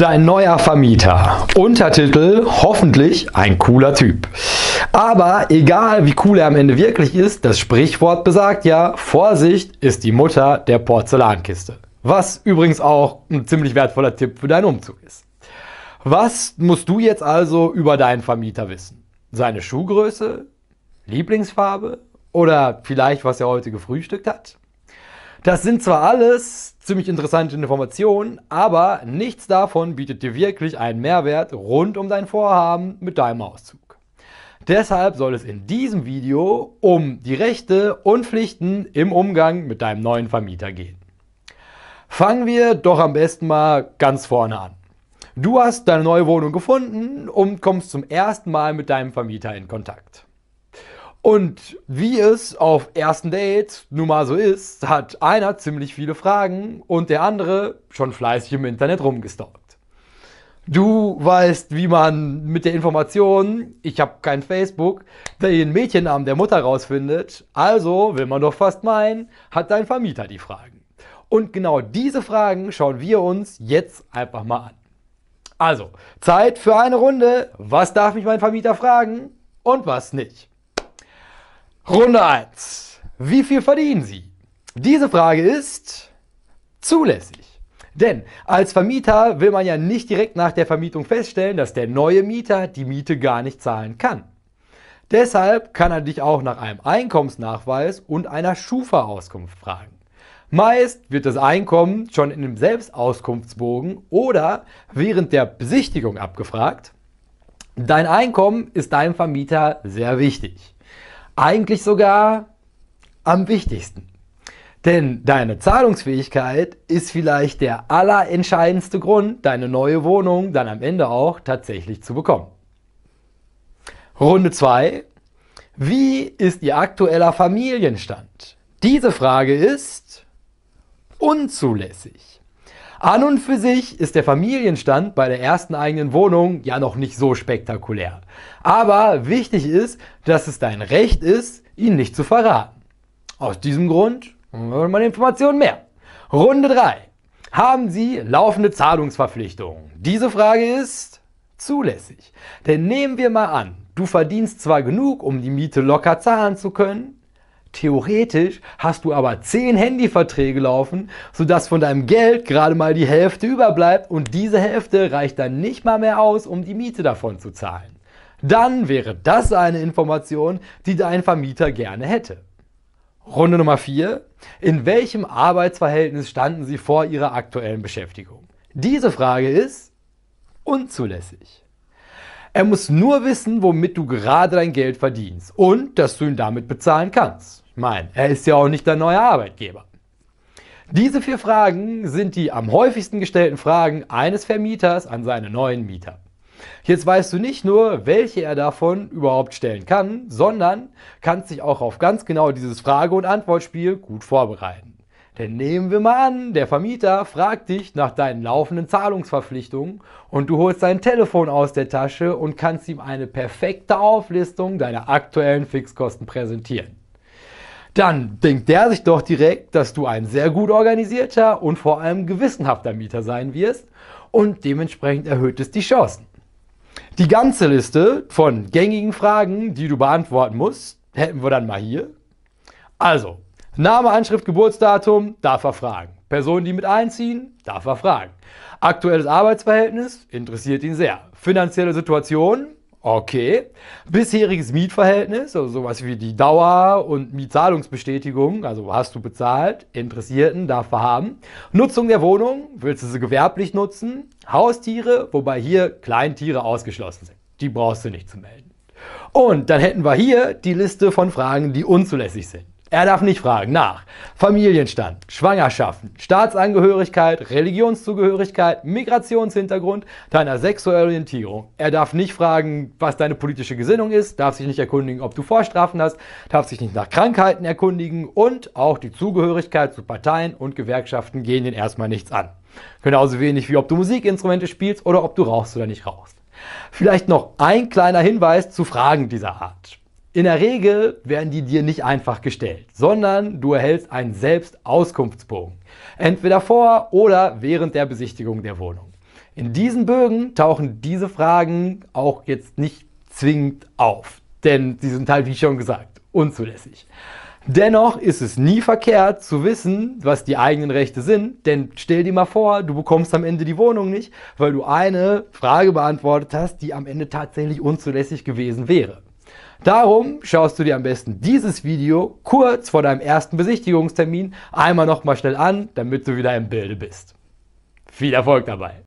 Dein neuer Vermieter. Untertitel hoffentlich ein cooler Typ. Aber egal wie cool er am Ende wirklich ist, das Sprichwort besagt ja, Vorsicht ist die Mutter der Porzellankiste. Was übrigens auch ein ziemlich wertvoller Tipp für deinen Umzug ist. Was musst du jetzt also über deinen Vermieter wissen? Seine Schuhgröße? Lieblingsfarbe? Oder vielleicht, was er heute gefrühstückt hat? Das sind zwar alles ziemlich interessante Informationen, aber nichts davon bietet dir wirklich einen Mehrwert rund um dein Vorhaben mit deinem Auszug. Deshalb soll es in diesem Video um die Rechte und Pflichten im Umgang mit deinem neuen Vermieter gehen. Fangen wir doch am besten mal ganz vorne an. Du hast deine neue Wohnung gefunden und kommst zum ersten Mal mit deinem Vermieter in Kontakt. Und wie es auf ersten Dates nun mal so ist, hat einer ziemlich viele Fragen und der andere schon fleißig im Internet rumgestalkt. Du weißt, wie man mit der Information, ich habe kein Facebook, den Mädchennamen der Mutter rausfindet. Also, will man doch fast meinen, hat dein Vermieter die Fragen. Und genau diese Fragen schauen wir uns jetzt einfach mal an. Also, Zeit für eine Runde. Was darf mich mein Vermieter fragen und was nicht? Runde 1. Wie viel verdienen Sie? Diese Frage ist zulässig. Denn als Vermieter will man ja nicht direkt nach der Vermietung feststellen, dass der neue Mieter die Miete gar nicht zahlen kann. Deshalb kann er dich auch nach einem Einkommensnachweis und einer Schufa-Auskunft fragen. Meist wird das Einkommen schon in dem Selbstauskunftsbogen oder während der Besichtigung abgefragt. Dein Einkommen ist deinem Vermieter sehr wichtig. Eigentlich sogar am wichtigsten. Denn deine Zahlungsfähigkeit ist vielleicht der allerentscheidendste Grund, deine neue Wohnung dann am Ende auch tatsächlich zu bekommen. Runde 2. Wie ist Ihr aktueller Familienstand? Diese Frage ist unzulässig. An und für sich ist der Familienstand bei der ersten eigenen Wohnung ja noch nicht so spektakulär. Aber wichtig ist, dass es dein Recht ist, ihn nicht zu verraten. Aus diesem Grund wollen wir mal Informationen mehr. Runde 3. Haben Sie laufende Zahlungsverpflichtungen? Diese Frage ist zulässig. Denn nehmen wir mal an, du verdienst zwar genug, um die Miete locker zahlen zu können, Theoretisch hast du aber 10 Handyverträge laufen, sodass von deinem Geld gerade mal die Hälfte überbleibt und diese Hälfte reicht dann nicht mal mehr aus, um die Miete davon zu zahlen. Dann wäre das eine Information, die dein Vermieter gerne hätte. Runde Nummer 4. In welchem Arbeitsverhältnis standen Sie vor Ihrer aktuellen Beschäftigung? Diese Frage ist unzulässig. Er muss nur wissen, womit du gerade dein Geld verdienst und dass du ihn damit bezahlen kannst. Ich meine, er ist ja auch nicht dein neuer Arbeitgeber. Diese vier Fragen sind die am häufigsten gestellten Fragen eines Vermieters an seine neuen Mieter. Jetzt weißt du nicht nur, welche er davon überhaupt stellen kann, sondern kannst dich auch auf ganz genau dieses Frage- und Antwortspiel gut vorbereiten. Nehmen wir mal an, der Vermieter fragt dich nach deinen laufenden Zahlungsverpflichtungen und du holst dein Telefon aus der Tasche und kannst ihm eine perfekte Auflistung deiner aktuellen Fixkosten präsentieren. Dann denkt der sich doch direkt, dass du ein sehr gut organisierter und vor allem gewissenhafter Mieter sein wirst und dementsprechend erhöht es die Chancen. Die ganze Liste von gängigen Fragen, die du beantworten musst, hätten wir dann mal hier. Also, Name, Anschrift, Geburtsdatum, darf er fragen. Personen, die mit einziehen, darf er fragen. Aktuelles Arbeitsverhältnis, interessiert ihn sehr. Finanzielle Situation, Okay. Bisheriges Mietverhältnis, also sowas wie die Dauer und Mietzahlungsbestätigung, also hast du bezahlt, Interessierten darf er haben. Nutzung der Wohnung, willst du sie gewerblich nutzen? Haustiere, wobei hier Kleintiere ausgeschlossen sind. Die brauchst du nicht zu melden. Und dann hätten wir hier die Liste von Fragen, die unzulässig sind. Er darf nicht fragen nach Familienstand, Schwangerschaften, Staatsangehörigkeit, Religionszugehörigkeit, Migrationshintergrund, deiner sexuellen Orientierung. Er darf nicht fragen, was deine politische Gesinnung ist, darf sich nicht erkundigen, ob du Vorstrafen hast, darf sich nicht nach Krankheiten erkundigen und auch die Zugehörigkeit zu Parteien und Gewerkschaften gehen den erstmal nichts an. Genauso wenig wie ob du Musikinstrumente spielst oder ob du rauchst oder nicht rauchst. Vielleicht noch ein kleiner Hinweis zu Fragen dieser Art. In der Regel werden die dir nicht einfach gestellt, sondern du erhältst einen Selbstauskunftsbogen. Entweder vor oder während der Besichtigung der Wohnung. In diesen Bögen tauchen diese Fragen auch jetzt nicht zwingend auf, denn sie sind halt, wie schon gesagt, unzulässig. Dennoch ist es nie verkehrt zu wissen, was die eigenen Rechte sind, denn stell dir mal vor, du bekommst am Ende die Wohnung nicht, weil du eine Frage beantwortet hast, die am Ende tatsächlich unzulässig gewesen wäre. Darum schaust du dir am besten dieses Video kurz vor deinem ersten Besichtigungstermin einmal nochmal schnell an, damit du wieder im Bilde bist. Viel Erfolg dabei!